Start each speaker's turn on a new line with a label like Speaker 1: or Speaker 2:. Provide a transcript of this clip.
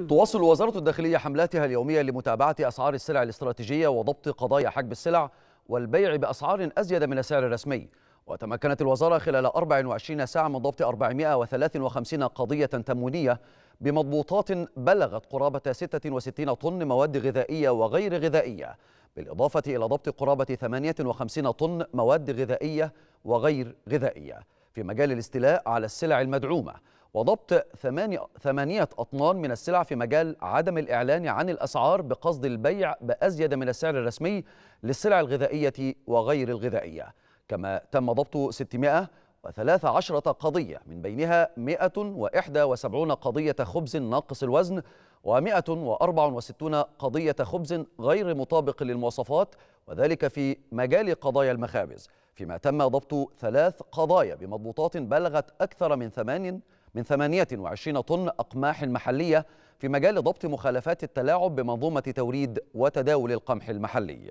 Speaker 1: تواصل وزارة الداخلية حملاتها اليومية لمتابعة أسعار السلع الاستراتيجية وضبط قضايا حجب السلع والبيع بأسعار أزيد من السعر الرسمي وتمكنت الوزارة خلال 24 ساعة من ضبط 453 قضية تموينية بمضبوطات بلغت قرابة 66 طن مواد غذائية وغير غذائية بالإضافة إلى ضبط قرابة 58 طن مواد غذائية وغير غذائية في مجال الاستيلاء على السلع المدعومة وضبط ثمانية أطنان من السلع في مجال عدم الإعلان عن الأسعار بقصد البيع بأزيد من السعر الرسمي للسلع الغذائية وغير الغذائية كما تم ضبط 613 قضية من بينها 171 قضية خبز ناقص الوزن و164 قضية خبز غير مطابق للمواصفات وذلك في مجال قضايا المخابز فيما تم ضبط ثلاث قضايا بمضبوطات بلغت أكثر من ثمان من 28 طن أقماح محلية في مجال ضبط مخالفات التلاعب بمنظومة توريد وتداول القمح المحلي